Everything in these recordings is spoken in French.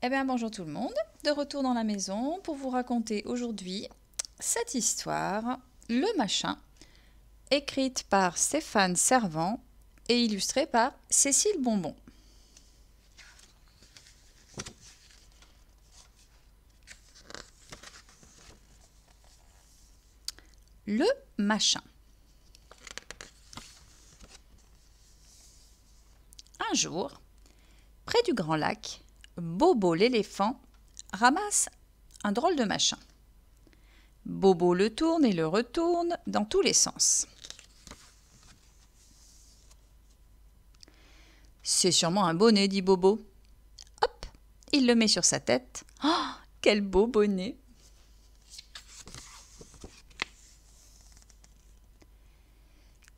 Eh bien bonjour tout le monde, de retour dans la maison pour vous raconter aujourd'hui cette histoire, Le Machin, écrite par Stéphane Servant et illustrée par Cécile Bonbon. Le Machin. Un jour, près du Grand Lac, Bobo l'éléphant ramasse un drôle de machin. Bobo le tourne et le retourne dans tous les sens. C'est sûrement un bonnet, dit Bobo. Hop, il le met sur sa tête. Oh, quel beau bonnet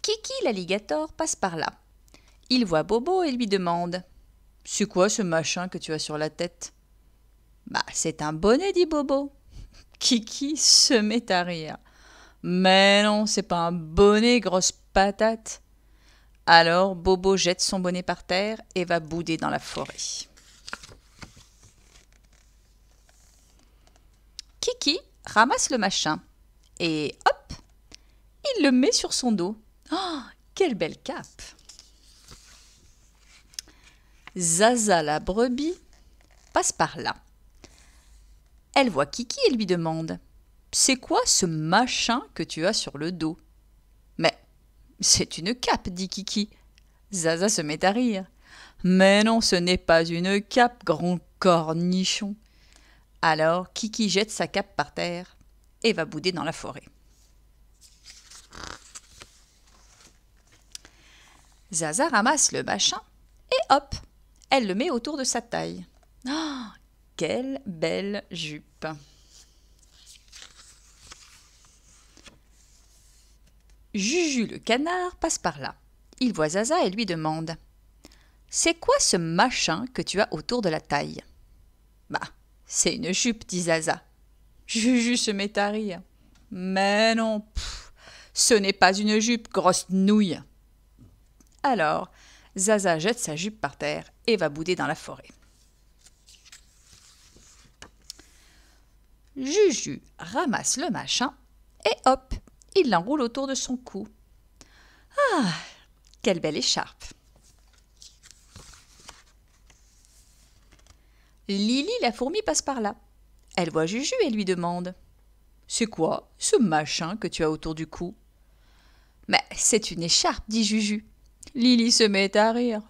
Kiki l'alligator passe par là. Il voit Bobo et lui demande c'est quoi ce machin que tu as sur la tête Bah, c'est un bonnet, dit Bobo. Kiki se met à rire. Mais non, c'est pas un bonnet, grosse patate. Alors Bobo jette son bonnet par terre et va bouder dans la forêt. Kiki ramasse le machin et hop, il le met sur son dos. Oh, quelle belle cape Zaza la brebis passe par là. Elle voit Kiki et lui demande C'est quoi ce machin que tu as sur le dos Mais c'est une cape, dit Kiki. Zaza se met à rire. Mais non, ce n'est pas une cape, grand cornichon. Alors Kiki jette sa cape par terre et va bouder dans la forêt. Zaza ramasse le machin et hop, elle le met autour de sa taille. Oh, quelle belle jupe Juju le canard passe par là. Il voit Zaza et lui demande C'est quoi ce machin que tu as autour de la taille Bah, c'est une jupe, dit Zaza. Juju se met à rire. Mais non, ce n'est pas une jupe, grosse nouille. Alors, Zaza jette sa jupe par terre et va bouder dans la forêt. Juju ramasse le machin et hop, il l'enroule autour de son cou. Ah, quelle belle écharpe! Lily la fourmi passe par là. Elle voit Juju et lui demande C'est quoi ce machin que tu as autour du cou Mais c'est une écharpe, dit Juju. Lily se met à rire.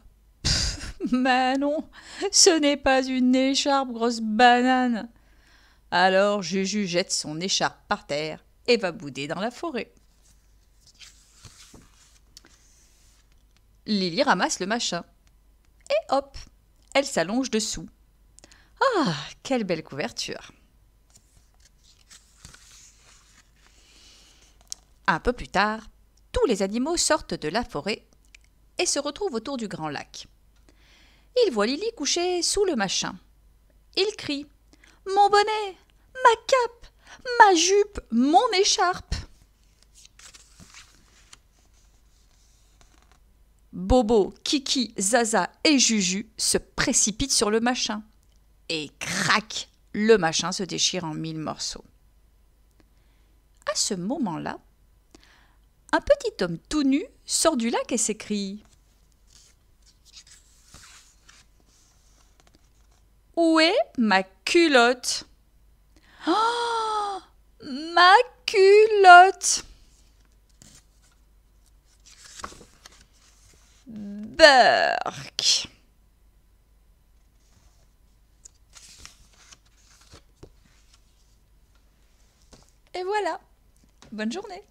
Mais non, ce n'est pas une écharpe, grosse banane. Alors Juju jette son écharpe par terre et va bouder dans la forêt. Lily ramasse le machin. Et hop, elle s'allonge dessous. Ah, quelle belle couverture. Un peu plus tard, tous les animaux sortent de la forêt et se retrouve autour du grand lac. Il voit Lily couchée sous le machin. Il crie Mon bonnet Ma cape Ma jupe Mon écharpe Bobo, Kiki, Zaza et Juju se précipitent sur le machin. Et crac Le machin se déchire en mille morceaux. À ce moment-là, un petit homme tout nu sort du lac et s'écrie Où est ma culotte oh, Ma culotte Burk. Et voilà. Bonne journée.